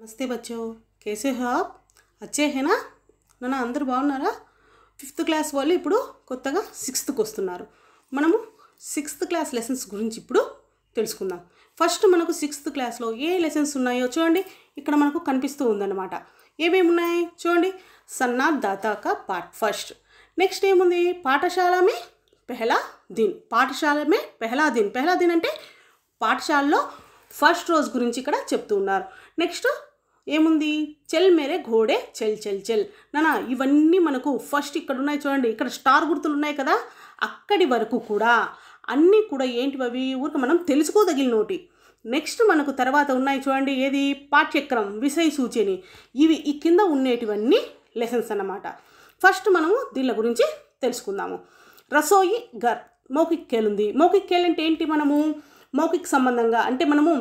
నమస్తే బచ్చో కేసే హో అచ్చే హేనా నాన్న అందరు బాగున్నారా ఫిఫ్త్ క్లాస్ వాళ్ళు ఇప్పుడు కొత్తగా సిక్స్త్కి వస్తున్నారు మనము సిక్స్త్ క్లాస్ లెసన్స్ గురించి ఇప్పుడు తెలుసుకుందాం ఫస్ట్ మనకు సిక్స్త్ క్లాస్లో ఏ లెసన్స్ ఉన్నాయో చూడండి ఇక్కడ మనకు కనిపిస్తూ ఉందన్నమాట ఏమేమి ఉన్నాయి చూడండి సన్నా దాతాక పార్ట్ ఫస్ట్ నెక్స్ట్ ఏముంది పాఠశాలమే పెహలా దిన్ పాఠశాలమే పెహలా దిన్ పెహలా దిన్ అంటే పాఠశాలలో ఫస్ట్ రోజు గురించి ఇక్కడ చెప్తూ ఉన్నారు నెక్స్ట్ ఏముంది చెల్ మేరే ఘోడే చెల్ చెల్ చెల్ నానా ఇవన్నీ మనకు ఫస్ట్ ఇక్కడ ఉన్నాయి చూడండి ఇక్కడ స్టార్ గుర్తులు ఉన్నాయి కదా అక్కడి వరకు కూడా అన్నీ కూడా ఏంటివి ఊరికి మనం తెలుసుకోదగిన నోటి నెక్స్ట్ మనకు తర్వాత ఉన్నాయి చూడండి ఏది పాఠ్యక్రమం విషయ సూచని ఇవి ఈ కింద ఉండేటివన్నీ లెసన్స్ అన్నమాట ఫస్ట్ మనము దీళ్ళ గురించి తెలుసుకుందాము రసోయి గర్ మౌఖిక్ కేలుంది మౌఖిక్ కేల్ అంటే ఏంటి మనము మౌఖిక్ సంబంధంగా అంటే మనము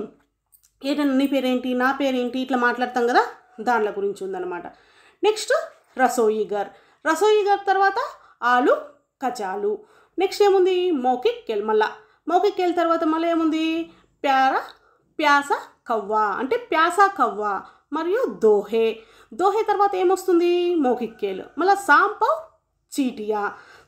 ఏదైనా నీ పేరేంటి నా పేరేంటి ఇట్లా మాట్లాడతాం కదా దాంట్లో గురించి ఉందన్నమాట నెక్స్ట్ రసోయి గారు రసోయి గారు తర్వాత ఆలు కచాలు నెక్స్ట్ ఏముంది మౌఖిక్ కెల్ మళ్ళా మౌఖిక్ కెల్ తర్వాత మళ్ళీ ఏముంది ప్యార ప్యాస కవ్వ అంటే ప్యాస కవ్వ మరియు దోహే దోహే తర్వాత ఏమొస్తుంది మౌఖిక్ కేల్ మళ్ళీ సాంపవ్ చీటియా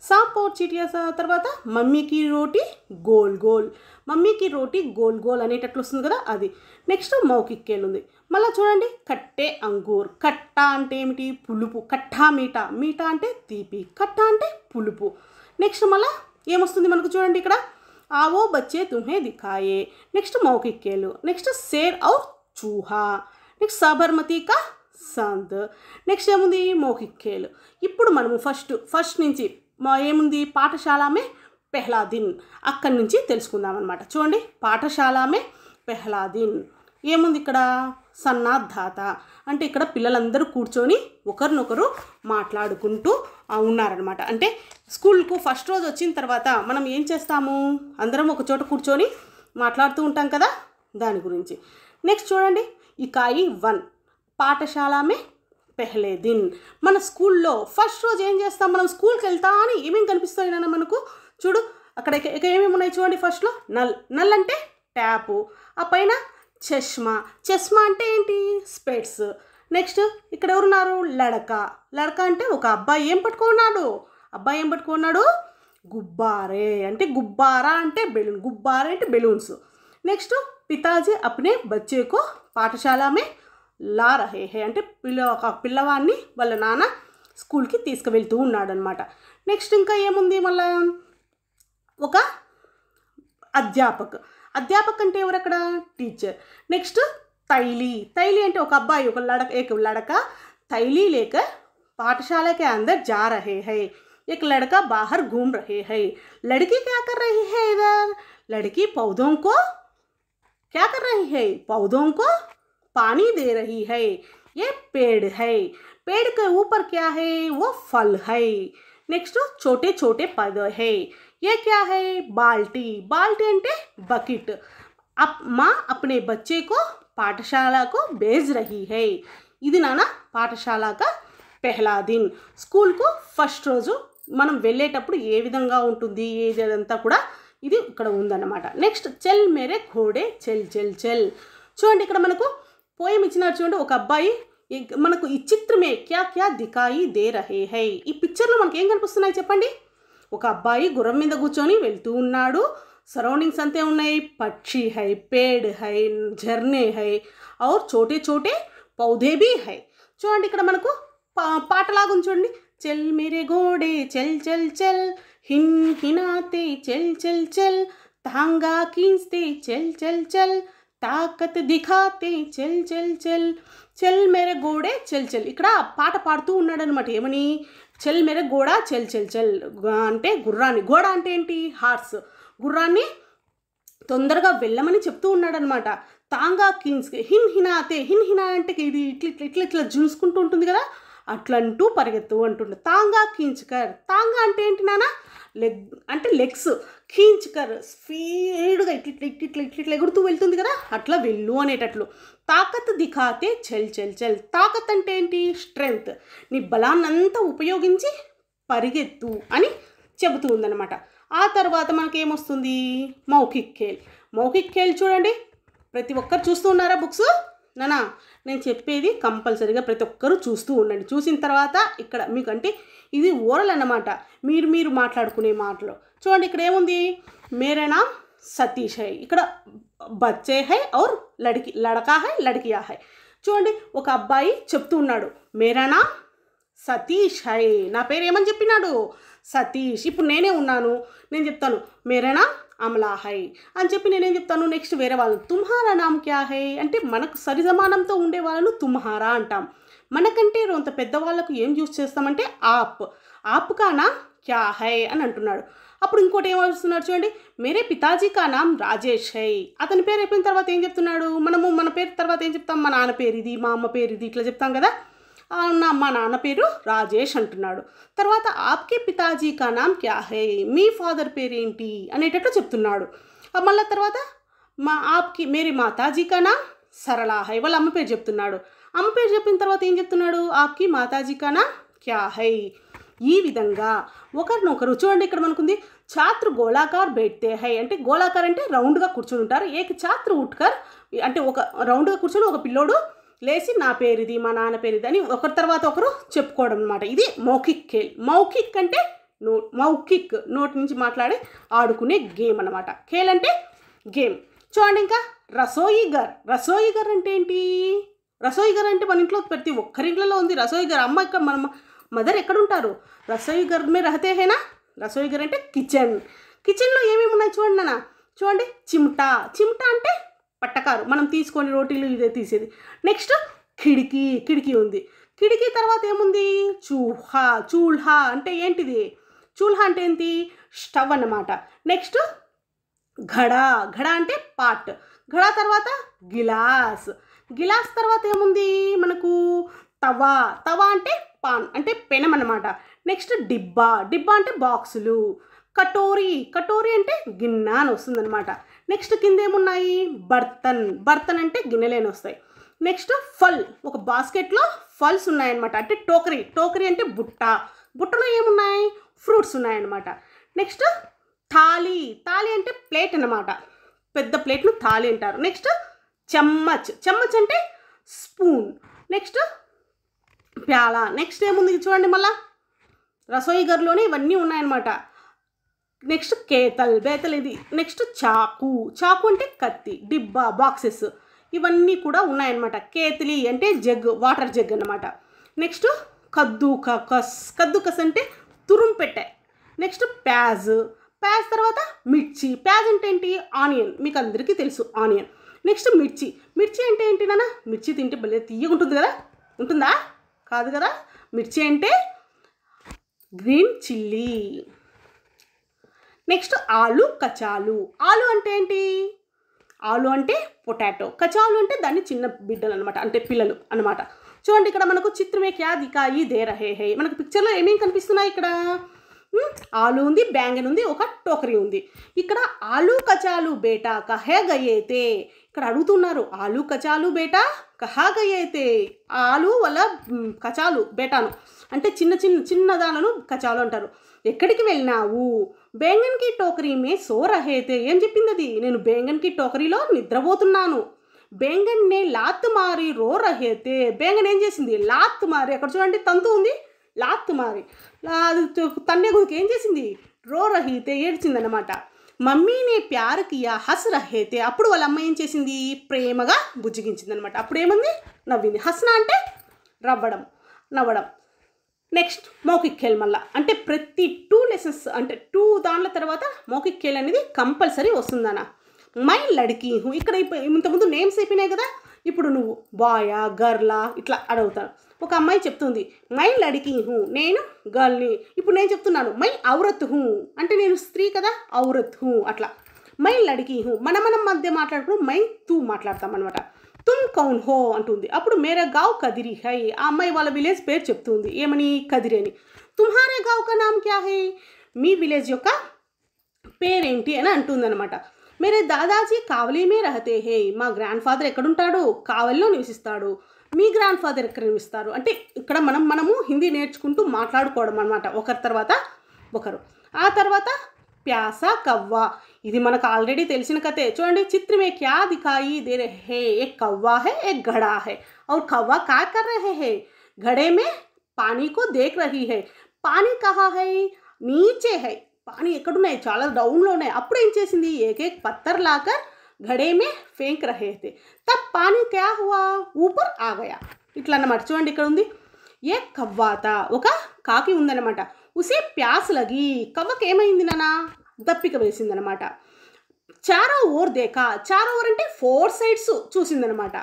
సాంపవ్ చీటియా తర్వాత మమ్మీకి రోటీ గోల్ గోల్ మమ్మీకి రోటీ గోల్ గోల్ అనేటట్లు వస్తుంది కదా అది నెక్స్ట్ మౌకిక్కేలు ఉంది మళ్ళీ చూడండి కట్టే అంగూర్ కట్ట అంటే ఏమిటి పులుపు కట్టా మీటా మీటా అంటే తీపి కట్ట అంటే పులుపు నెక్స్ట్ మళ్ళీ ఏమొస్తుంది మనకు చూడండి ఇక్కడ ఆవో బచ్చే తుమ్మే దికాయే నెక్స్ట్ మౌకిక్కేలు నెక్స్ట్ సేర్ ఔర్ చూహా నెక్స్ట్ సబర్మతి కా సంత్ నెక్స్ట్ ఏముంది మౌఖిక్కేలు ఇప్పుడు మనము ఫస్ట్ ఫస్ట్ నుంచి మా ఏముంది పాఠశాలమే పెహ్లాదిన్ అక్కడి నుంచి తెలుసుకుందాం అనమాట చూడండి పాఠశాలమే పెహ్లాదిన్ ఏముంది ఇక్కడ సన్నాధాత అంటే ఇక్కడ పిల్లలందరూ కూర్చొని ఒకరినొకరు మాట్లాడుకుంటూ ఉన్నారనమాట అంటే స్కూల్కు ఫస్ట్ రోజు వచ్చిన తర్వాత మనం ఏం చేస్తాము అందరం ఒక చోట కూర్చొని మాట్లాడుతూ ఉంటాం కదా దాని గురించి నెక్స్ట్ చూడండి ఈ కాయి వన్ పాఠశాలమే పెహ్లే మన స్కూల్లో ఫస్ట్ రోజు ఏం చేస్తాం మనం స్కూల్కి వెళ్తా అని ఏమేమి కనిపిస్తాయి నాన్న మనకు చూడు అక్కడ ఇక ఏమేమి ఉన్నాయి చూడండి ఫస్ట్లో నల్ నల్ అంటే ట్యాపు ఆ పైన చష్మా చష్మా అంటే ఏంటి స్పెట్స్ నెక్స్ట్ ఇక్కడ ఎవరున్నారు లడక లడక అంటే ఒక అబ్బాయి ఏం పట్టుకున్నాడు అబ్బాయి ఏం పట్టుకున్నాడు గుబ్బారే అంటే గుబ్బారా అంటే బెలూన్ గుబ్బారే అంటే బెలూన్స్ నెక్స్ట్ పితాజీ అప్నే బచ్చేకు పాఠశాలమే మే రహే హే అంటే పిల్ల ఒక పిల్లవాడిని వాళ్ళ నాన్న స్కూల్కి తీసుకువెళ్తూ ఉన్నాడనమాట నెక్స్ట్ ఇంకా ఏముంది మళ్ళీ ఒక అధ్యాపక్ అధ్యాపక్ అంటే ఎవరు అక్కడ టీచర్ నెక్స్ట్ తైలి తైలి అంటే ఒక అబ్బాయి ఒక లడక ఏక లడక తైలి లేక पाठशाला के अंदर जा रहे हैं एक लड़का बाहर घूम रहे हैं लड़की क्या कर रही है इधर लड़की पौधों को क्या कर रही है पौधों को पानी दे रही है ये पेड़ है पेड़ के ऊपर क्या है वो फल है नेक्स्ट छोटे छोटे पौधे है ఏ క్యా హై బాల్టీ బాల్టీ అంటే బకెట్ మా అప్నే बच्चे को पाठशाला को भेज रही है ఇది నానా పాఠశాలక పెహ్లా దిన్ స్కూల్కు ఫస్ట్ రోజు మనం వెళ్ళేటప్పుడు ఏ విధంగా ఉంటుంది ఏది అదంతా కూడా ఇది ఇక్కడ ఉందన్నమాట నెక్స్ట్ చెల్ మేరే ఘోడే చెల్ చెల్ చెల్ చూడండి ఇక్కడ మనకు పోయం ఇచ్చినారు చూడండి ఒక అబ్బాయి మనకు ఈ చిత్రమే క్యా క్యా దికాయి దే రహే హై ఈ పిక్చర్లో మనకి ఏం కనిపిస్తున్నాయి చెప్పండి ఒక అబ్బాయి గుర్రం మీద కూర్చొని వెళ్తూ ఉన్నాడు సరౌండింగ్స్ అంతే ఉన్నాయి పక్షి హై పేడ్ హై జర్నీ హై ఔర్ చోటే చోటే బీ హై చూడండి ఇక్కడ మనకు పా పాటలాగా ఉంచండి చెల్ మేరే గోడే చెల్ చెల్ చెల్ హిన్ హినాతే చెల్ చెల్ చెల్ తాంగా కీన్స్తే చెల్ చెల్ చెల్ తాకత్ దిఖాతే చెల్ చెల్ చెల్ చెల్ మేరే గోడే చెల్ చెల్ ఇక్కడ పాట పాడుతూ ఉన్నాడనమాట ఏమని చెల్ మీద గోడ చెల్ చెల్ చెల్ అంటే గుర్రాన్ని గోడ అంటే ఏంటి హార్స్ గుర్రాన్ని తొందరగా వెళ్ళమని చెప్తూ ఉన్నాడనమాట తాంగా కింగ్స్ హిన్ హినా అతే హిన్ హినా అంటే ఇది ఇట్లా ఇట్లా ఇట్లా ఇట్లా జూసుకుంటూ ఉంటుంది కదా అట్లంటూ పరిగెత్తు అంటుండే తాంగా కర్ తాంగా అంటే ఏంటి నాన్న లెగ్ అంటే లెగ్స్ కీంచుకర్ స్పీడ్గా ఇట్లా ఇట్ ఇట్లా ఇట్ ఇట్లా ఎగురుతూ వెళ్తుంది కదా అట్లా వెళ్ళు అనేటట్లు తాకత్ దిఖాతే చెల్ చెల్ చెల్ తాకత్ అంటే ఏంటి స్ట్రెంగ్త్ నీ బలాన్నంతా ఉపయోగించి పరిగెత్తు అని చెబుతూ ఉందన్నమాట ఆ తర్వాత మనకేమొస్తుంది మౌఖిక్ ఖేల్ మౌఖిక్ ఖేల్ చూడండి ప్రతి ఒక్కరు చూస్తూ ఉన్నారా బుక్స్ నానా నేను చెప్పేది కంపల్సరీగా ప్రతి ఒక్కరూ చూస్తూ ఉండండి చూసిన తర్వాత ఇక్కడ మీకంటే ఇది ఓరల్ అన్నమాట మీరు మీరు మాట్లాడుకునే మాటలు చూడండి ఇక్కడ ఏముంది మేరేనా సతీష్ హై ఇక్కడ బచ్చే హై ఔర్ లడికి లడకా హై లడికియా హై చూడండి ఒక అబ్బాయి చెప్తూ ఉన్నాడు మేరేనా సతీష్ హై నా పేరు ఏమని చెప్పినాడు సతీష్ ఇప్పుడు నేనే ఉన్నాను నేను చెప్తాను మేరేనా అమలా హై అని చెప్పి నేనేం చెప్తాను నెక్స్ట్ వేరే వాళ్ళు తుమ్హారా నామ్ క్యా హై అంటే మనకు సరి సమానంతో ఉండే వాళ్ళను తుమ్హారా అంటాం మనకంటే రొంత పెద్దవాళ్ళకు ఏం యూజ్ చేస్తామంటే ఆప్ ఆప్ కానా క్యా హై అని అంటున్నాడు అప్పుడు ఇంకోటి ఏమవుతున్నాడు చూడండి మేరే పితాజీ కా నామ్ రాజేష్ హై అతని పేరు అయిపోయిన తర్వాత ఏం చెప్తున్నాడు మనము మన పేరు తర్వాత ఏం చెప్తాం మా నాన్న పేరు ఇది మా అమ్మ పేరు ఇది ఇట్లా చెప్తాం కదా మా నాన్న పేరు రాజేష్ అంటున్నాడు తర్వాత ఆప్కే పితాజీ కా నామ్ క్యా హే మీ ఫాదర్ పేరేంటి అనేటట్లు చెప్తున్నాడు మళ్ళీ తర్వాత మా ఆప్కి మేరీ మాతాజీ కా నామ్ సరళ హై వాళ్ళ అమ్మ పేరు చెప్తున్నాడు అమ్మ పేరు చెప్పిన తర్వాత ఏం చెప్తున్నాడు ఆప్కి మాతాజీ కా నామ్ క్యా హై ఈ విధంగా ఒకరినొకరు చూడండి ఇక్కడ మనకుంది ఛాత్రు గోళాకార్ బెట్టే హై అంటే గోళాకార్ అంటే రౌండ్గా కూర్చుని ఉంటారు ఏక ఛాత్రు ఉట్కర్ అంటే ఒక రౌండ్గా కూర్చొని ఒక పిల్లోడు లేచి నా పేరు ఇది మా నాన్న పేరు ఇది అని ఒకరి తర్వాత ఒకరు చెప్పుకోవడం అనమాట ఇది మౌఖిక్ ఖేల్ మౌఖిక్ అంటే నో మౌఖిక్ నోటి నుంచి మాట్లాడే ఆడుకునే గేమ్ అనమాట ఖేల్ అంటే గేమ్ చూడండి ఇంకా రసోయిగర్ రసోయిగర్ అంటే ఏంటి రసోయిగర్ అంటే మన ఇంట్లో ప్రతి ఒక్కరింట్లలో ఉంది రసోయిగర్ అమ్మ ఇక్కడ మనం మదర్ ఎక్కడుంటారు రసోయి గర్మే రహతేహేనా రసోయి గర్ అంటే కిచెన్ కిచెన్లో ఏమేమి ఉన్నాయి చూడండి నాన్న చూడండి చిమ్టా చిమ్టా అంటే పట్టకారు మనం తీసుకొని రోటీలు ఇదే తీసేది నెక్స్ట్ కిడికీ కిడికీ ఉంది కిడికీ తర్వాత ఏముంది చూహా చూల్హా అంటే ఏంటిది చూల్హా అంటే ఏంటి స్టవ్ అన్నమాట నెక్స్ట్ ఘడా ఘడా అంటే పాట్ ఘడా తర్వాత గిలాస్ గిలాస్ తర్వాత ఏముంది మనకు తవా తవా అంటే పాన్ అంటే పెనం అనమాట నెక్స్ట్ డిబ్బా డిబ్బా అంటే బాక్సులు కటోరీ కటోరీ అంటే గిన్నె అని అనమాట నెక్స్ట్ కింద ఏమున్నాయి బర్తన్ బర్తన్ అంటే గిన్నెలేని వస్తాయి నెక్స్ట్ ఫల్ ఒక బాస్కెట్లో ఫల్స్ ఉన్నాయన్నమాట అంటే టోకరీ టోకరీ అంటే బుట్ట బుట్టలో ఏమున్నాయి ఫ్రూట్స్ ఉన్నాయన్నమాట నెక్స్ట్ థాలి థాలి అంటే ప్లేట్ అనమాట పెద్ద ప్లేట్ను థాలి అంటారు నెక్స్ట్ చెమ్మచ్ చెమ్మచ్ అంటే స్పూన్ నెక్స్ట్ ప్యాల నెక్స్ట్ ఏముంది చూడండి మళ్ళా రసోయి గదిలోనే ఇవన్నీ ఉన్నాయన్నమాట నెక్స్ట్ కేతల్ బేతల్ ఇది నెక్స్ట్ చాకు చాకు అంటే కత్తి డిబ్బా బాక్సెస్ ఇవన్నీ కూడా ఉన్నాయన్నమాట కేతలి అంటే జగ్ వాటర్ జగ్ అనమాట నెక్స్ట్ కద్దు కస్ కద్దు కస్ అంటే తురుం పెట్టే నెక్స్ట్ ప్యాజ్ ప్యాజ్ తర్వాత మిర్చి ప్యాజ్ అంటే ఏంటి ఆనియన్ మీకు అందరికీ తెలుసు ఆనియన్ నెక్స్ట్ మిర్చి మిర్చి అంటే ఏంటి నాన్న మిర్చి తింటే భలే తీయగా ఉంటుంది కదా ఉంటుందా కాదు కదా మిర్చి అంటే గ్రీన్ చిల్లీ నెక్స్ట్ ఆలు కచాలు ఆలు అంటే ఏంటి ఆలు అంటే పొటాటో కచాలు అంటే దాన్ని చిన్న బిడ్డలు అనమాట అంటే పిల్లలు అనమాట చూడండి ఇక్కడ మనకు చిత్రమే క్యా దికాయి దే రహే హే మనకు పిక్చర్లో ఏమేం కనిపిస్తున్నాయి ఇక్కడ ఆలు ఉంది బ్యాంగన్ ఉంది ఒక టోకరీ ఉంది ఇక్కడ ఆలు కచాలు బేటా కహే గయేతే ఇక్కడ అడుగుతున్నారు ఆలు కచాలు బేటా కహాగయ్యైతే ఆలు వల్ల కచాలు బేటాను అంటే చిన్న చిన్న చిన్నదాలను కచాలు అంటారు ఎక్కడికి వెళ్ళినావు బేంగన్కి టోకరీ మే సో రహేతే ఏం చెప్పింది అది నేను బేంగన్కి టోకరీలో నిద్రపోతున్నాను బేంగన్నే లాత్ మారి రో రహేతే బేంగన్ ఏం చేసింది లాత్ మారి అక్కడ చూడండి తంతు ఉంది లాత్ మారి తన్నే గురికి ఏం చేసింది రో రహితే ఏడ్చిందనమాట మమ్మీనే ప్యార్ కియా హస్ రహేతే అప్పుడు వాళ్ళ అమ్మ ఏం చేసింది ప్రేమగా బుజ్జిగించింది అనమాట అప్పుడు ఏముంది నవ్వింది హస్న అంటే రవ్వడం నవ్వడం నెక్స్ట్ మౌకిక్కేల్ మళ్ళా అంటే ప్రతి టూ లెసన్స్ అంటే టూ దానిల తర్వాత మౌకిక్కేల్ అనేది కంపల్సరీ వస్తుందన్న మై లడికి ఇక్కడ ఇంతకుముందు నేమ్స్ అయిపోయినాయి కదా ఇప్పుడు నువ్వు బాయా గర్లా ఇట్లా అడుగుతాను ఒక అమ్మాయి చెప్తుంది మై లడికి హూ నేను గర్ల్ని ఇప్పుడు నేను చెప్తున్నాను మై ఔరత్ హూ అంటే నేను స్త్రీ కదా ఔరత్ హూ అట్లా మై లడికి హూ మన మనం మధ్య మాట్లాడుకుని మై తూ మాట్లాడతాం అనమాట తుమ్ కౌన్ హో అంటుంది అప్పుడు మేరా గావ్ కదిరి హై ఆ అమ్మాయి వాళ్ళ విలేజ్ పేరు చెప్తుంది ఏమని కదిరి అని తుమ్హారే గావ్ కా నామ్ క్యా హై మీ విలేజ్ యొక్క పేరేంటి అని అనమాట మేరే దాదాజీ కావలిమే రహతే హే మా గ్రాండ్ ఫాదర్ ఎక్కడుంటాడు కావలిలో నివసిస్తాడు మీ గ్రాండ్ ఫాదర్ క్రమిస్తారు అంటే ఇక్కడ మనం మనము హిందీ నేర్చుకుంటూ మాట్లాడుకోవడం అనమాట ఒకరి తర్వాత ఒకరు ఆ తర్వాత ప్యాస కవ్వ ఇది మనకు ఆల్రెడీ తెలిసిన కథే చూడండి చిత్రమే క్యా దికాయి దే హే ఏ కవ్వా హే ఏ ఘడా హే ఔర్ కవ్వా కా कर रहे हैं घड़े పానీ కో దేఖ్ రహీ హై పానీ కహా హై నీచే హై పానీ ఎక్కడున్నాయి చాలా డౌన్లో ఉన్నాయి అప్పుడు ఏం చేసింది ఏకేక్ పత్తర్ లాకర్ घड़े में फेंक रहे थे तब पानी क्या हुआ ऊपर आ गया ఇట్లా అన్నమాట చూడండి ఇక్కడ ఉంది ఏ కవ్వాత ఒక కాకి ఉందన్నమాట ఉసే ప్యాస్ లగి కవ్వకి ఏమైంది నానా దప్పిక వేసిందనమాట చారో ఓర్ దేక చారో ఓర్ అంటే ఫోర్ సైడ్స్ చూసిందనమాట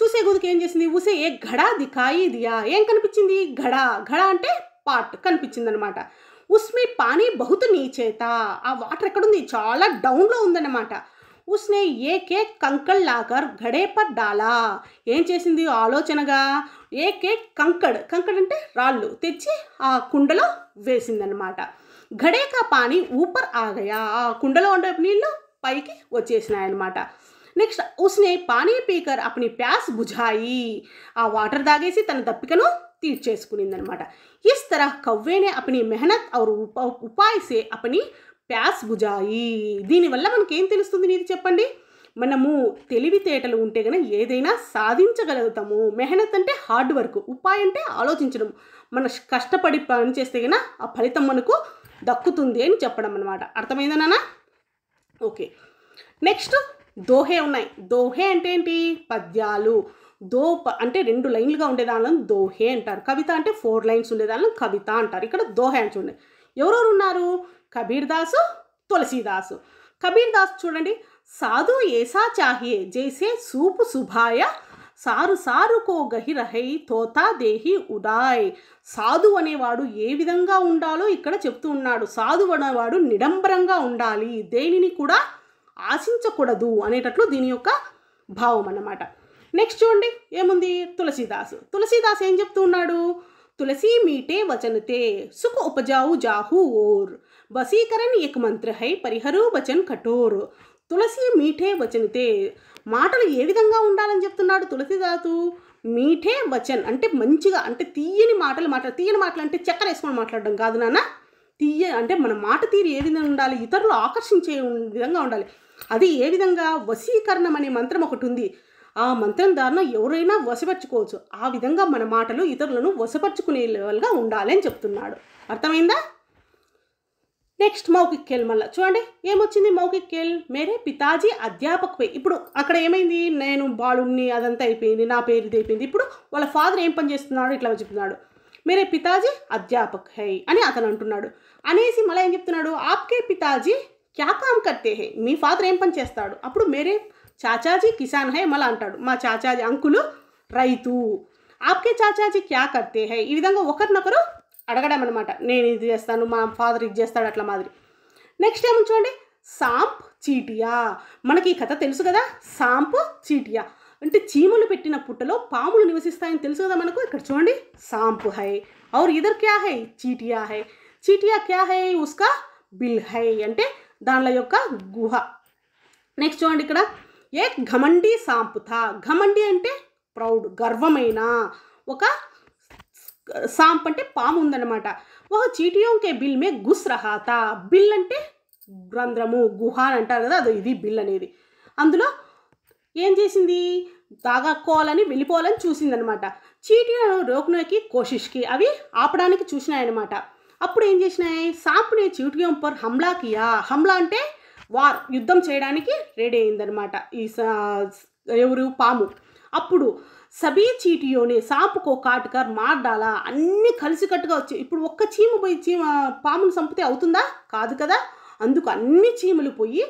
చూసే గుదికి ఏం చేసింది ఉసే ఏ ఘడా దికాయి దియా ఏం కనిపించింది ఘడా ఘడా అంటే పాట్ కనిపించిందనమాట ఉస్మి పానీ బహుత్ నీచేత ఆ వాటర్ ఎక్కడుంది చాలా డౌన్లో ఉందన్నమాట ఉస్నే ఏ కేక్ कंकड़ లాకర్ घड़े డాలా ఏం చేసింది ఆలోచనగా ఏకే కంకడ్ కంకడ్ అంటే రాళ్ళు తెచ్చి ఆ కుండలో వేసిందనమాట ఘడే కా పానీ ఊపర్ ఆగయా ఆ కుండలో ఉండే నీళ్ళు పైకి అనమాట నెక్స్ట్ ఉస్నే పానీ పీకర్ అప్ని ప్యాస్ బుజాయి ఆ వాటర్ తాగేసి తన దప్పికను తీర్చేసుకునిందనమాట ఇస్ తరహ కవ్వేనే అప్ని మెహనత్ ఔర్ ఉపాయ్ సే అప్ని ప్యాస్ భుజాయి దీనివల్ల మనకేం తెలుస్తుంది నీది చెప్పండి మనము తెలివితేటలు ఉంటే కనుక ఏదైనా సాధించగలుగుతాము మెహనత్ అంటే హార్డ్ వర్క్ ఉపాయం అంటే ఆలోచించడం మన కష్టపడి పని చేస్తే కనుక ఆ ఫలితం మనకు దక్కుతుంది అని చెప్పడం అనమాట అర్థమైందా నాన్న ఓకే నెక్స్ట్ దోహే ఉన్నాయి దోహే అంటే ఏంటి పద్యాలు దో అంటే రెండు లైన్లుగా ఉండే దానిలో దోహే అంటారు కవిత అంటే ఫోర్ లైన్స్ ఉండేదాని కవిత అంటారు ఇక్కడ దోహే అని చూడండి ఎవరెవరు ఉన్నారు కబీర్దాసు తులసీదాసు కబీర్దాస్ చూడండి సాధు ఏసా చాహియే జేసే సూపు సుభాయ సారు సారు కో గహిరహై తోతా దేహి ఉదాయ్ సాధు అనేవాడు ఏ విధంగా ఉండాలో ఇక్కడ చెప్తూ ఉన్నాడు సాధు అనేవాడు నిడంబరంగా ఉండాలి దేనిని కూడా ఆశించకూడదు అనేటట్లు దీని యొక్క భావం అన్నమాట నెక్స్ట్ చూడండి ఏముంది తులసీదాస్ తులసీదాస్ ఏం చెప్తూ ఉన్నాడు తులసి మీటే వచనతే సుఖ ఉపజావు జాహు ఓర్ వశీకరణ ఏక మంత్ర హై పరిహరూ వచన్ కఠోర్ తులసి మీఠే వచనితే మాటలు ఏ విధంగా ఉండాలని చెప్తున్నాడు తులసి దాతు మీఠే వచన్ అంటే మంచిగా అంటే తీయని మాటలు మాట్లాడు తీయని మాటలు అంటే చక్కెర వేసుకొని మాట్లాడడం కాదు నాన్న తీయ అంటే మన మాట తీరు ఏ విధంగా ఉండాలి ఇతరులు ఆకర్షించే విధంగా ఉండాలి అది ఏ విధంగా వశీకరణం అనే మంత్రం ఒకటి ఉంది ఆ మంత్రం ద్వారా ఎవరైనా వశపరచుకోవచ్చు ఆ విధంగా మన మాటలు ఇతరులను వశపరచుకునే లెవెల్గా ఉండాలి అని చెప్తున్నాడు అర్థమైందా నెక్స్ట్ మౌఖిక్ కేల్ మళ్ళా చూడండి ఏమొచ్చింది మౌఖిక్ కేల్ మేరే పితాజీ అధ్యాపకవే ఇప్పుడు అక్కడ ఏమైంది నేను బాలుణ్ణి అదంతా అయిపోయింది నా పేరు ఇది అయిపోయింది ఇప్పుడు వాళ్ళ ఫాదర్ ఏం పని చేస్తున్నాడు ఇట్లా చెప్తున్నాడు మేరే పితాజీ అధ్యాపక్ హై అని అతను అంటున్నాడు అనేసి మళ్ళీ ఏం చెప్తున్నాడు ఆప్కే పితాజీ క్యా కామ్ కర్తే హే మీ ఫాదర్ ఏం పని చేస్తాడు అప్పుడు మేరే చాచాజీ కిసాన్ హై మళ్ళీ అంటాడు మా చాచాజీ అంకులు రైతు ఆప్కే చాచాజీ క్యా కర్తే హై ఈ విధంగా ఒకరినొకరు అడగడం అనమాట నేను ఇది చేస్తాను మా ఫాదర్ ఇది చేస్తాడు అట్లా మాదిరి నెక్స్ట్ ఏమో చూడండి సాంప్ చీటియా మనకి ఈ కథ తెలుసు కదా సాంప్ చీటియా అంటే చీమలు పెట్టిన పుట్టలో పాములు నివసిస్తాయని తెలుసు కదా మనకు ఇక్కడ చూడండి సాంప్ హై ఔర్ ఇదర్ క్యా హై చీటియా హై చీటియా క్యా హై ఉస్కా బిల్ హై అంటే దాని యొక్క గుహ నెక్స్ట్ చూడండి ఇక్కడ ఏ ఘమండి సాంపుథా ఘమండి అంటే ప్రౌడ్ గర్వమైన ఒక సాంప్ అంటే పాము ఉందన్నమాట వహ చీటియోంకే బిల్ మే గుస్ రహాత బిల్ అంటే రంధ్రము గుహ అని అంటారు కదా అది ఇది బిల్ అనేది అందులో ఏం చేసింది తాగక్కోవాలని వెళ్ళిపోవాలని చూసిందనమాట చీటీలను రోక్నోకి కోషిష్కి అవి ఆపడానికి చూసినాయన్నమాట అప్పుడు ఏం చేసినాయి సాంపుని చీటియోం పర్ హమ్లా కియా హమ్లా అంటే వార్ యుద్ధం చేయడానికి రెడీ అయిందనమాట ఈ ఎవరు పాము అప్పుడు సబీ చీటియోని సాపుకో కాటుకర్ మార్డాలా అన్నీ కలిసికట్టుగా వచ్చాయి ఇప్పుడు ఒక్క చీమ పోయి చీమ పామును చంపితే అవుతుందా కాదు కదా అందుకు అన్ని చీమలు పోయి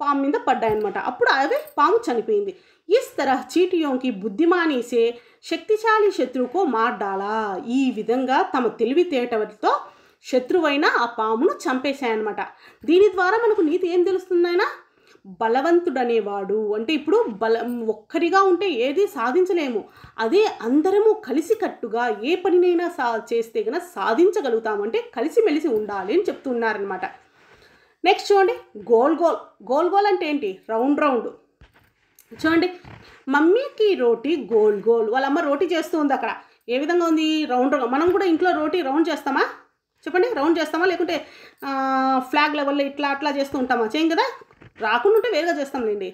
పాము మీద పడ్డాయన్నమాట అప్పుడు అవే పాము చనిపోయింది ఈ తర చీటియోంకి బుద్ధిమానేసే శక్తిశాలి శత్రువుకో మార్డాలా ఈ విధంగా తమ తెలివితేటవతో శత్రువైన ఆ పామును చంపేశాయన్నమాట దీని ద్వారా మనకు నీతి ఏం తెలుస్తుందైనా బలవంతుడనేవాడు అంటే ఇప్పుడు బల ఒక్కరిగా ఉంటే ఏది సాధించలేము అదే అందరము కలిసికట్టుగా ఏ పనినైనా సా చేస్తే కనుక సాధించగలుగుతామంటే కలిసిమెలిసి ఉండాలి అని చెప్తున్నారనమాట నెక్స్ట్ చూడండి గోల్ గోల్ గోల్ గోల్ అంటే ఏంటి రౌండ్ రౌండ్ చూడండి మమ్మీకి రోటీ గోల్ గోల్ వాళ్ళమ్మ రోటీ చేస్తూ ఉంది అక్కడ ఏ విధంగా ఉంది రౌండ్ రౌండ్ మనం కూడా ఇంట్లో రోటీ రౌండ్ చేస్తామా చెప్పండి రౌండ్ చేస్తామా లేకుంటే ఫ్లాగ్ లెవెల్లో ఇట్లా అట్లా చేస్తూ ఉంటామా చేయం కదా రాకుండా ఉంటే వేరుగా చేస్తాంలేండి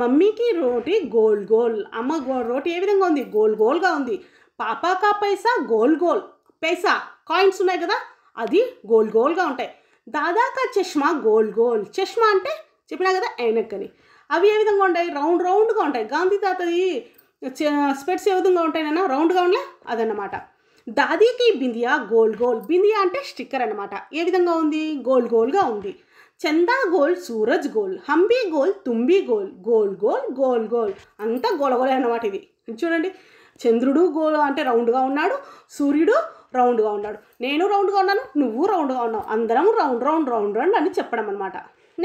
మమ్మీకి రోటి గోల్ గోల్ అమ్మ గో రోటి ఏ విధంగా ఉంది గోల్ గోల్గా ఉంది పాపాకా పైసా గోల్ గోల్ పైసా కాయిన్స్ ఉన్నాయి కదా అది గోల్ గోల్గా ఉంటాయి దాదాకా చష్మా గోల్ గోల్ చష్మా అంటే చెప్పినా కదా ఎనక్కని అవి ఏ విధంగా ఉంటాయి రౌండ్ రౌండ్గా ఉంటాయి గాంధీ తాతది స్పెట్స్ ఏ విధంగా ఉంటాయినా రౌండ్గా ఉండలే అదన్నమాట దాదీకి బిందియా గోల్ గోల్ బిందియా అంటే స్టిక్కర్ అనమాట ఏ విధంగా ఉంది గోల్ గోల్గా ఉంది చందా గోల్ సూరజ్ గోల్ హంబీ గోల్ తుంబీ గోల్ గోల్ గోల్ గోల్ గోల్ అంతా గోలగోలే అన్నమాట ఇవి చూడండి చంద్రుడు గోల్ అంటే రౌండ్గా ఉన్నాడు సూర్యుడు రౌండ్గా ఉన్నాడు నేను రౌండ్గా ఉన్నాను నువ్వు రౌండ్గా ఉన్నావు అందరం రౌండ్ రౌండ్ రౌండ్ రౌండ్ అని చెప్పడం అనమాట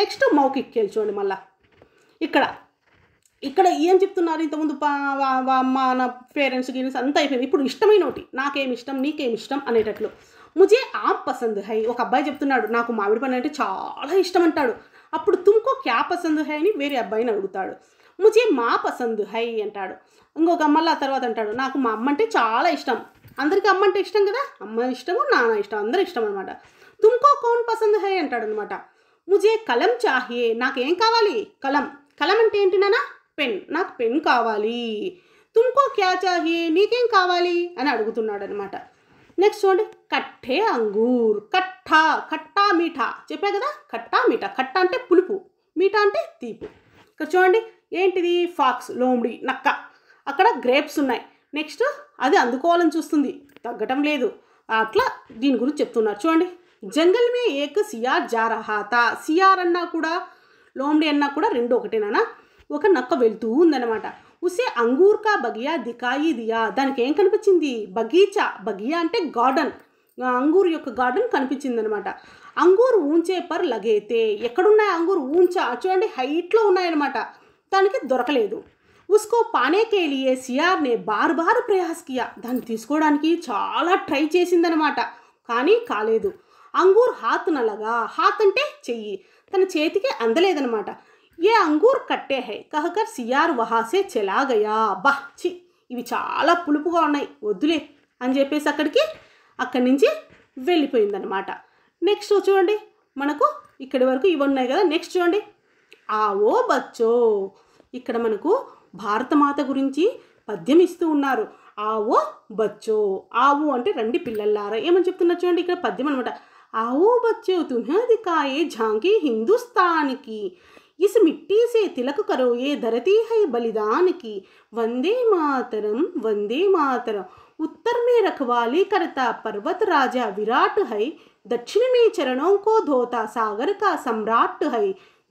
నెక్స్ట్ మౌకిక్ చూడండి మళ్ళా ఇక్కడ ఇక్కడ ఏం చెప్తున్నారు ఇంతకుముందు మా నా పేరెంట్స్ గీరెంట్స్ అంతా అయిపోయింది ఇప్పుడు ఇష్టమైన ఒకటి నాకేమి ఇష్టం నీకేమి ఇష్టం అనేటట్లు ముజే ఆప్ పసంద్ హై ఒక అబ్బాయి చెప్తున్నాడు నాకు మామిడి పండు అంటే చాలా ఇష్టం అంటాడు అప్పుడు తుమ్కో క్యా పసంద్ హై అని వేరే అబ్బాయిని అడుగుతాడు ముజే మా పసంద్ హై అంటాడు ఇంకొక మళ్ళీ తర్వాత అంటాడు నాకు మా అమ్మ అంటే చాలా ఇష్టం అందరికీ అమ్మ అంటే ఇష్టం కదా అమ్మ ఇష్టము నాన్న ఇష్టం అందరూ ఇష్టం అనమాట తుమ్కో కౌన్ పసంద్ హై అంటాడు అనమాట ముజే కలం చాహియే నాకేం కావాలి కలం కలం అంటే ఏంటి నాన్న పెన్ నాకు పెన్ కావాలి తుమ్కో క్యా చాహియే నీకేం కావాలి అని అడుగుతున్నాడు అనమాట నెక్స్ట్ చూడండి కట్టే అంగూర్ కట్టా కట్టా మీఠా చెప్పాను కదా కట్టా మీఠా కట్టా అంటే పులుపు మీఠా అంటే తీపి ఇక్కడ చూడండి ఏంటిది ఫాక్స్ లోమ్డి నక్క అక్కడ గ్రేప్స్ ఉన్నాయి నెక్స్ట్ అది అందుకోవాలని చూస్తుంది తగ్గటం లేదు అట్లా దీని గురించి చెప్తున్నారు చూడండి జంగల్ మే ఏక్ సియార్ జారహాత సియార్ అన్నా కూడా లోమ్డి అన్నా కూడా రెండు ఒకటేనా ఒక నక్క వెళ్తూ ఉందన్నమాట ఉసే అంగూర్ కా బగియా దికాయి దియా దానికి ఏం కనిపించింది బగీచా బగియా అంటే గార్డెన్ అంగూర్ యొక్క గార్డెన్ కనిపించింది అనమాట అంగూర్ ఊంచే పర్ లగేతే ఎక్కడున్నాయి అంగూర్ ఊంచా చూడండి హైట్లో ఉన్నాయన్నమాట దానికి దొరకలేదు ఉస్కో పానేకేలియే సిఆర్నే బార్ బార్ ప్రయాస్కియా దాన్ని తీసుకోవడానికి చాలా ట్రై చేసిందనమాట కానీ కాలేదు అంగూర్ హాత్ నలగా హాత్ అంటే చెయ్యి తన చేతికి అందలేదనమాట ఏ అంగూర్ కట్టే హై కహకర్ సిఆర్ వహాసే చెలాగయా బా చి ఇవి చాలా పులుపుగా ఉన్నాయి వద్దులే అని చెప్పేసి అక్కడికి అక్కడి నుంచి వెళ్ళిపోయిందనమాట నెక్స్ట్ చూడండి మనకు ఇక్కడి వరకు ఇవి ఉన్నాయి కదా నెక్స్ట్ చూడండి ఆ ఓ బచ్చో ఇక్కడ మనకు భారతమాత గురించి పద్యం ఇస్తూ ఉన్నారు ఆవో బచ్చో ఆవు అంటే రండి పిల్లల్లారా ఏమని చెప్తున్నారు చూడండి ఇక్కడ పద్యం అనమాట ఆవో బచ్చో కాయే ఝాంకీ హిందుస్థానికి इस मिट्टी से तिलक करो ये धरती है बलिदान की वंदे मातरम वंदे मातरम उत्तर में रखवाली करता पर्वत राजा विराट है दक्षिण में चरणों को धोता सागर का सम्राट है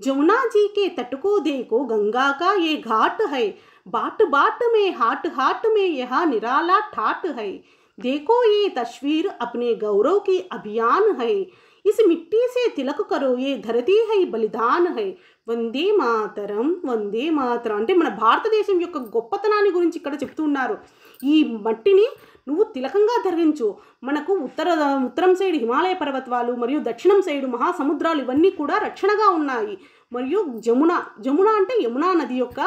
जमुना जी के तट को देखो गंगा का ये घाट है बाट बाट में हाट हाट में यह निराला ठाट है देखो ये तस्वीर अपने गौरव की अभियान है इस मिट्टी से तिलक करो ये धरती है बलिदान है వందే మాతరం వందే మాతరం అంటే మన భారతదేశం యొక్క గొప్పతనాన్ని గురించి ఇక్కడ చెప్తూ ఉన్నారు ఈ మట్టిని నువ్వు తిలకంగా ధరించు మనకు ఉత్తర ఉత్తరం సైడ్ హిమాలయ పర్వతాలు మరియు దక్షిణం సైడు మహాసముద్రాలు ఇవన్నీ కూడా రక్షణగా ఉన్నాయి మరియు జమున జమున అంటే యమునా నది యొక్క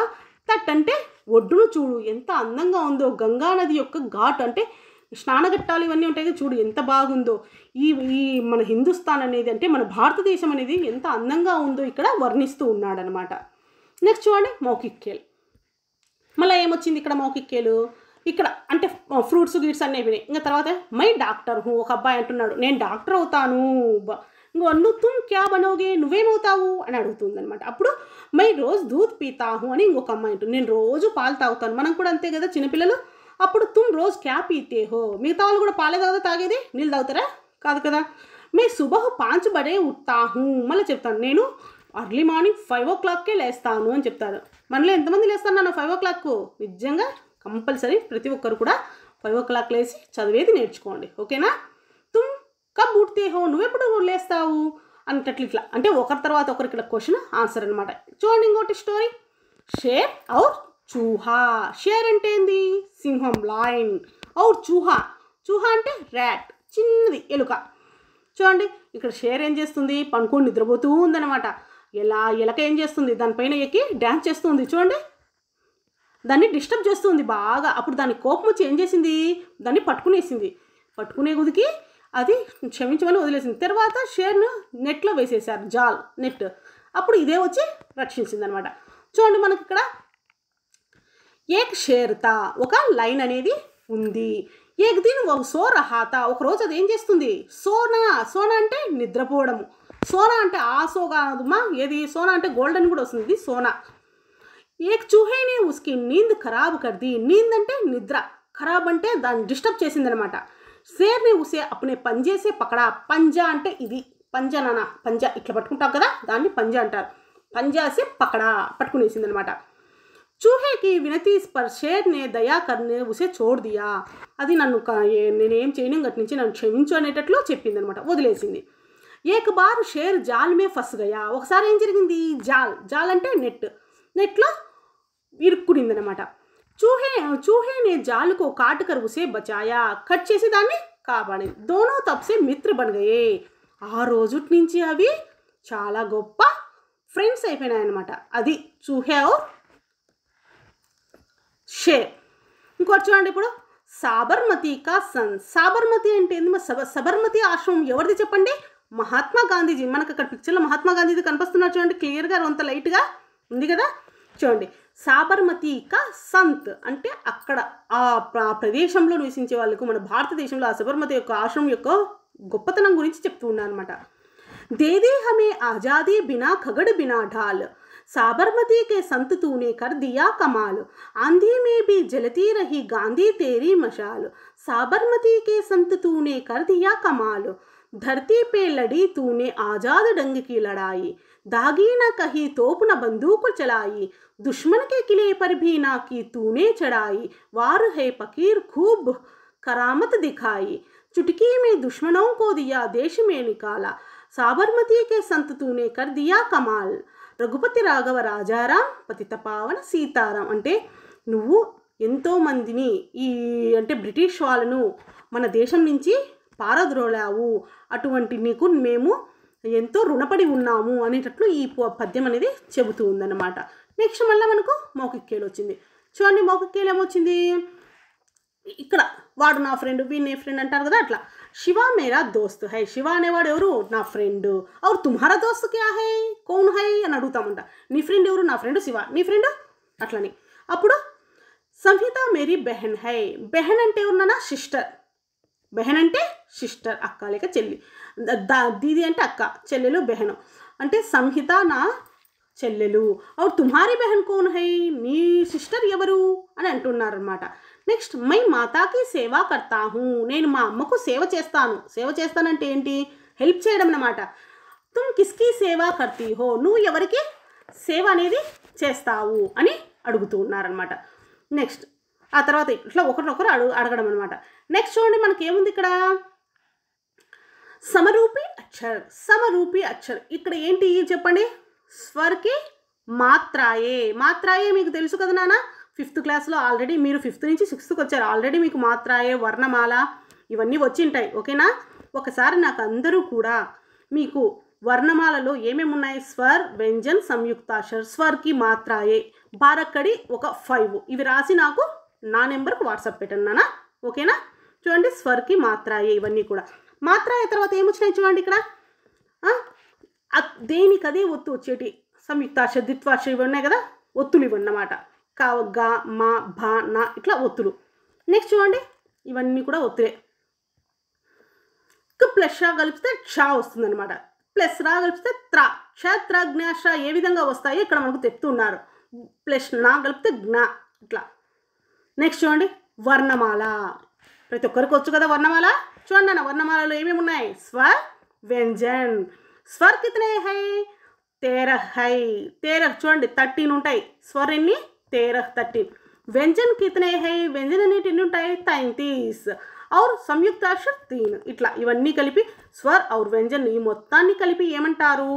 తట్ అంటే ఒడ్డును చూడు ఎంత అందంగా ఉందో గంగా నది యొక్క ఘాట్ అంటే స్నానఘట్టాలు ఇవన్నీ ఉంటాయి కదా చూడు ఎంత బాగుందో ఈ ఈ మన హిందుస్థాన్ అనేది అంటే మన భారతదేశం అనేది ఎంత అందంగా ఉందో ఇక్కడ వర్ణిస్తూ ఉన్నాడనమాట నెక్స్ట్ చూడండి మౌకిక్కేలు మళ్ళీ ఏమొచ్చింది ఇక్కడ మౌకిక్కేలు ఇక్కడ అంటే ఫ్రూట్స్ గీట్స్ అనేవి ఇంకా తర్వాత మై డాక్టర్ హు ఒక అబ్బాయి అంటున్నాడు నేను డాక్టర్ అవుతాను ఇంకో అన్ను తుమ్ క్యా బనోగే నువ్వేమవుతావు అని అడుగుతుంది అనమాట అప్పుడు మై రోజు దూద్ పీతాహు అని ఇంకొక అమ్మాయి అంటుంది నేను రోజు పాలు తాగుతాను మనం కూడా అంతే కదా చిన్నపిల్లలు అప్పుడు తుమ్ రోజు క్యాప్ ఇతే హో మిగతా వాళ్ళు కూడా పాలే తాగుతా తాగేది నీళ్ళు తాగుతారా కాదు కదా మే శుభహు పాంచు బడే ఉత్తాహు మళ్ళీ చెప్తాను నేను అర్లీ మార్నింగ్ ఫైవ్ ఓ క్లాక్కే లేస్తాను అని చెప్తారు మనలో ఎంతమంది లేస్తాను నన్ను ఫైవ్ ఓ క్లాక్ నిజంగా కంపల్సరీ ప్రతి ఒక్కరు కూడా ఫైవ్ ఓ క్లాక్ లేచి చదివేది నేర్చుకోండి ఓకేనా తుమ్ కబ్ ఉడితే హో నువ్వెప్పుడు లేస్తావు అన్నట్లు ఇట్లా అంటే ఒకరి తర్వాత ఒకరికి క్వశ్చన్ ఆన్సర్ అనమాట చూడండి ఇంకోటి స్టోరీ షేర్ అవుట్ చూహా షేర్ అంటే ఏంది సింహం లాయన్ అవుట్ చూహా చూహా అంటే ర్యాట్ చిన్నది ఎలుక చూడండి ఇక్కడ షేర్ ఏం చేస్తుంది పనుకొని నిద్రపోతూ ఉందన్నమాట ఎలా ఎలక ఏం చేస్తుంది దానిపైన ఎక్కి డ్యాన్స్ చేస్తుంది చూడండి దాన్ని డిస్టర్బ్ చేస్తుంది బాగా అప్పుడు దాని కోపం వచ్చి ఏం చేసింది దాన్ని పట్టుకునేసింది పట్టుకునే గుదికి అది క్షమించమని వదిలేసింది తర్వాత షేర్ను నెట్లో వేసేసారు జాల్ నెట్ అప్పుడు ఇదే వచ్చి రక్షించింది అనమాట చూడండి మనకి ఇక్కడ ఏక్ షేర్తా ఒక లైన్ అనేది ఉంది ఏక్ దిన్ ఒక సో రహాత ఒకరోజు అది ఏం చేస్తుంది సోనా సోనా అంటే నిద్రపోవడము సోనా అంటే ఆ సోగాదుమా ఏది సోనా అంటే గోల్డెన్ కూడా వస్తుంది సోనా ఏక్ చూహేనే ఉస్కి నీంద్ ఖరాబ్ కర్ది నీంద్ అంటే నిద్ర ఖరాబ్ అంటే దాన్ని డిస్టర్బ్ చేసిందనమాట సేర్ని ఉసే అప్పునే పంజేసే పకడా పంజా అంటే ఇది పంజా నానా పంజా ఇట్లా పట్టుకుంటాం కదా దాన్ని పంజా అంటారు పంజాసే పకడా అనమాట చూహే की వినతి पर దయా కర్నే ఉసే చోడ్ దియా అది నన్ను నేనేం చేయను గట్ నుంచి నన్ను క్షమించు అనేటట్లు చెప్పింది అనమాట వదిలేసింది ఏక బార్ షేర్ మే ఫస్ గయా ఒకసారి ఏం జరిగింది జాల్ జాల్ అంటే నెట్ నెట్లో అనమాట చూహే చూహే నే జాలుకో కాటుకర్ ఉసే బచాయా కట్ చేసి దాన్ని కాపాడి దోనో తప్సే మిత్ర బనగయే ఆ రోజుటి నుంచి అవి చాలా గొప్ప ఫ్రెండ్స్ అనమాట అది చూహే ఓ షేర్ ఇంకోటి చూడండి ఇప్పుడు సాబర్మతి కా సన్ సాబర్మతి అంటే ఏంది సబ సబర్మతి ఆశ్రమం ఎవరిది చెప్పండి మహాత్మా గాంధీజీ మనకు అక్కడ పిక్చర్లో మహాత్మా గాంధీది కనిపిస్తున్నారు చూడండి క్లియర్గా అంత లైట్గా ఉంది కదా చూడండి సాబర్మతి కా సంత్ అంటే అక్కడ ఆ ప్రదేశంలో నివసించే వాళ్ళకు మన భారతదేశంలో ఆ సబర్మతి యొక్క ఆశ్రమం యొక్క గొప్పతనం గురించి చెప్తూ ఉన్నాను అనమాట దేదే హమే ఆజాదీ బినా ఖగడ్ బినా ఢాల్ साबरमती के संत तूने कर दिया कमाल आंधी में भी जलती रही गांधी तेरी मशाल साबरमती के संत तूने कर दिया कमाल धरती पे लड़ी तूने आजाद डंग की लड़ाई दागी न कही तोप न बंदूक चलाई दुश्मन के किले पर भी ना की तूने चढ़ाई वार है फकीर खूब करामत दिखाई चुटकी में दुश्मनों को दिया देश में निकाला साबरमती के संत तूने कर दिया कमाल రఘుపతి రాఘవ రాజారాం పతిత పావన సీతారాం అంటే నువ్వు ఎంతోమందిని ఈ అంటే బ్రిటిష్ వాళ్ళను మన దేశం నుంచి పారద్రోలావు అటువంటి నీకు మేము ఎంతో రుణపడి ఉన్నాము అనేటట్లు ఈ పద్యం అనేది చెబుతూ ఉందన్నమాట నెక్స్ట్ మళ్ళీ మనకు మౌకిక్కేలు వచ్చింది చూడండి మౌకిక్కేలు ఏమొచ్చింది ఇక్కడ వాడు నా ఫ్రెండ్ వీడు నే ఫ్రెండ్ అంటారు కదా అట్లా శివ మేరా దోస్త్ హై శివ అనేవాడు ఎవరు నా ఫ్రెండ్ అవురు తుమ్హారా దోస్త్ క్యా హై కౌన్ హై అని అడుగుతామంట నీ ఫ్రెండ్ ఎవరు నా ఫ్రెండ్ శివ నీ ఫ్రెండ్ అట్లని అప్పుడు సంహిత మేరీ బెహన్ హై బెహన్ అంటే నా సిస్టర్ బెహన్ అంటే సిస్టర్ అక్క లేక చెల్లి దా దీది అంటే అక్క చెల్లెలు బెహను అంటే సంహిత నా చెల్లెలు అవు తుమ్హారీ బెహన్ కోన్ హై మీ సిస్టర్ ఎవరు అని అంటున్నారనమాట నెక్స్ట్ మై మాతాకి సేవ కర్తాహు నేను మా అమ్మకు సేవ చేస్తాను సేవ చేస్తానంటే ఏంటి హెల్ప్ చేయడం అనమాట తుమ్ కిస్కి సేవ కర్తీ హో నువ్వు ఎవరికి సేవ అనేది చేస్తావు అని అడుగుతూ ఉన్నారనమాట నెక్స్ట్ ఆ తర్వాత ఇట్లా ఒకరినొకరు అడుగు అడగడం అనమాట నెక్స్ట్ చూడండి మనకి ఏముంది ఇక్కడ సమరూపి అక్షర్ సమరూపి అక్షర్ ఇక్కడ ఏంటి చెప్పండి స్వర్కి మాత్రాయే మాత్రాయే మీకు తెలుసు కదా నాన్న ఫిఫ్త్ క్లాస్లో ఆల్రెడీ మీరు ఫిఫ్త్ నుంచి సిక్స్త్కి వచ్చారు ఆల్రెడీ మీకు మాత్రాయే వర్ణమాల ఇవన్నీ వచ్చింటాయి ఓకేనా ఒకసారి నాకు అందరూ కూడా మీకు వర్ణమాలలో ఏమేమి ఉన్నాయి స్వర్ వ్యంజన్ సంయుక్తాక్షర్ స్వర్కి మాత్రాయే బారక్కడి ఒక ఫైవ్ ఇవి రాసి నాకు నా నెంబర్కి వాట్సాప్ పెట్టండి పెట్టన్నానా ఓకేనా చూడండి స్వర్కి మాత్రాయే ఇవన్నీ కూడా మాత్రాయే తర్వాత ఏమొచ్చినాయి చూడండి ఇక్కడ దేనికదే ఒత్తు వచ్చేటి సంయుక్తాశ ద్విత్వాశ ఇవి ఉన్నాయి కదా ఒత్తులు అన్నమాట కా గా మా భా నా ఇట్లా ఒత్తులు నెక్స్ట్ చూడండి ఇవన్నీ కూడా ఒత్తులే ప్లస్ షా కలిపితే వస్తుంది అనమాట ప్లస్ రా కలిపితే త్ర క్షేత్ర జ్ఞాష ఏ విధంగా వస్తాయో ఇక్కడ మనకు చెప్తున్నారు ప్లస్ నా కలిపితే జ్ఞా ఇట్లా నెక్స్ట్ చూడండి వర్ణమాల ప్రతి ఒక్కరికి వచ్చు కదా వర్ణమాల చూడండి అన్న వర్ణమాలలో ఏమేమి ఉన్నాయి స్వ వ్యంజన్ స్వర్ కితనే హై తేరహ్ హై తేరహ్ చూడండి థర్టీన్ ఉంటాయి స్వర్ ఎన్ని తేరహ్ థర్టీన్ వ్యంజన్ కితనే హై వ్యంజన్ అనేటి ఎన్ని ఉంటాయి తైంతీస్ ఔర్ సంయుక్తాక్షర్ తీన్ ఇట్లా ఇవన్నీ కలిపి స్వర్ ఔర్ వ్యంజన్ ఈ మొత్తాన్ని కలిపి ఏమంటారు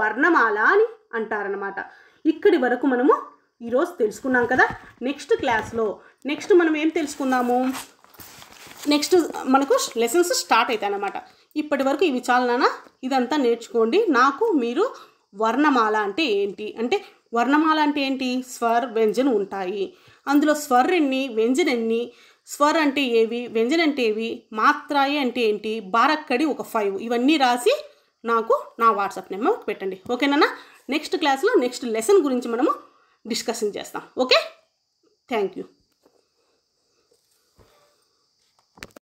వర్ణమాల అని అంటారనమాట ఇక్కడి వరకు మనము ఈరోజు తెలుసుకున్నాం కదా నెక్స్ట్ క్లాస్లో నెక్స్ట్ మనం ఏం తెలుసుకుందాము నెక్స్ట్ మనకు లెసన్స్ స్టార్ట్ అవుతాయి అన్నమాట ఇప్పటి వరకు ఇవి చాలనా ఇదంతా నేర్చుకోండి నాకు మీరు వర్ణమాల అంటే ఏంటి అంటే వర్ణమాల అంటే ఏంటి స్వర్ వ్యంజన్ ఉంటాయి అందులో స్వర్ ఎన్ని వ్యంజన్ ఎన్ని స్వర్ అంటే ఏవి వ్యంజన్ అంటే ఏవి మాత్రాయి అంటే ఏంటి బారక్కడి ఒక ఫైవ్ ఇవన్నీ రాసి నాకు నా వాట్సాప్ నెంబర్ పెట్టండి ఓకేనా నెక్స్ట్ క్లాస్లో నెక్స్ట్ లెసన్ గురించి మనము డిస్కషన్ చేస్తాం ఓకే థ్యాంక్ యూ